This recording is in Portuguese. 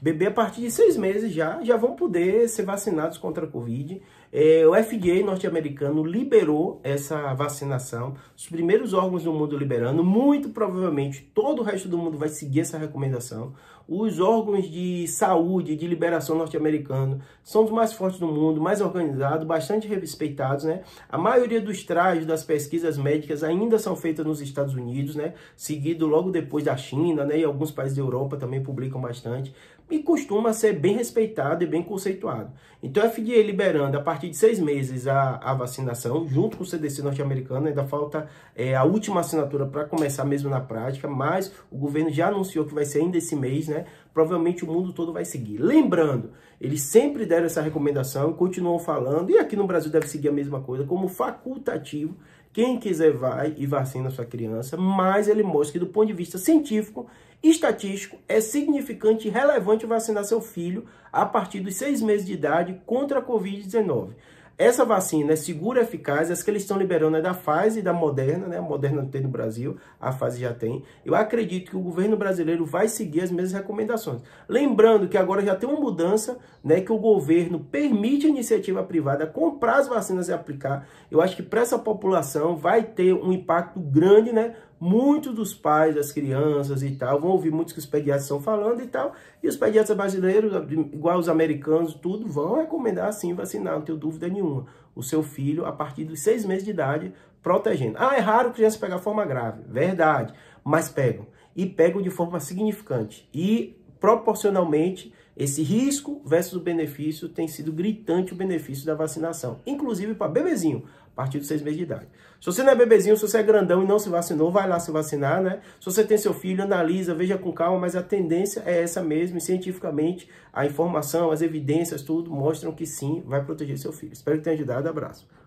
Bebê a partir de seis meses já, já vão poder ser vacinados contra a Covid. É, o FDA norte-americano liberou essa vacinação, os primeiros órgãos do mundo liberando, muito provavelmente todo o resto do mundo vai seguir essa recomendação. Os órgãos de saúde, de liberação norte-americano, são os mais fortes do mundo, mais organizados, bastante respeitados, né? A maioria dos trajes das pesquisas médicas ainda são feitas nos Estados Unidos, né? Seguido logo depois da China, né? E alguns países da Europa também publicam bastante e costuma ser bem respeitado e bem conceituado. Então a FDA liberando a partir de seis meses a, a vacinação, junto com o CDC norte-americano, ainda falta é, a última assinatura para começar mesmo na prática, mas o governo já anunciou que vai ser ainda esse mês, né? Provavelmente o mundo todo vai seguir. Lembrando, eles sempre deram essa recomendação, continuam falando, e aqui no Brasil deve seguir a mesma coisa, como facultativo quem quiser vai e vacina sua criança, mas ele mostra que do ponto de vista científico e estatístico é significante e relevante vacinar seu filho a partir dos seis meses de idade contra a Covid-19. Essa vacina é segura, eficaz, as que eles estão liberando é da Pfizer e da Moderna, né? A Moderna não tem no Brasil, a Pfizer já tem. Eu acredito que o governo brasileiro vai seguir as mesmas recomendações. Lembrando que agora já tem uma mudança, né? Que o governo permite a iniciativa privada comprar as vacinas e aplicar. Eu acho que para essa população vai ter um impacto grande, né? muitos dos pais das crianças e tal, vão ouvir muitos que os pediatras estão falando e tal, e os pediatras brasileiros, igual os americanos, tudo, vão recomendar sim vacinar, não tenho dúvida nenhuma, o seu filho a partir dos seis meses de idade, protegendo. Ah, é raro criança pegar forma grave, verdade, mas pegam, e pegam de forma significante, e proporcionalmente, esse risco versus o benefício tem sido gritante o benefício da vacinação, inclusive para bebezinho, a partir dos seis meses de idade. Se você não é bebezinho, se você é grandão e não se vacinou, vai lá se vacinar, né? Se você tem seu filho, analisa, veja com calma, mas a tendência é essa mesmo, e cientificamente a informação, as evidências, tudo mostram que sim, vai proteger seu filho. Espero que tenha ajudado, abraço.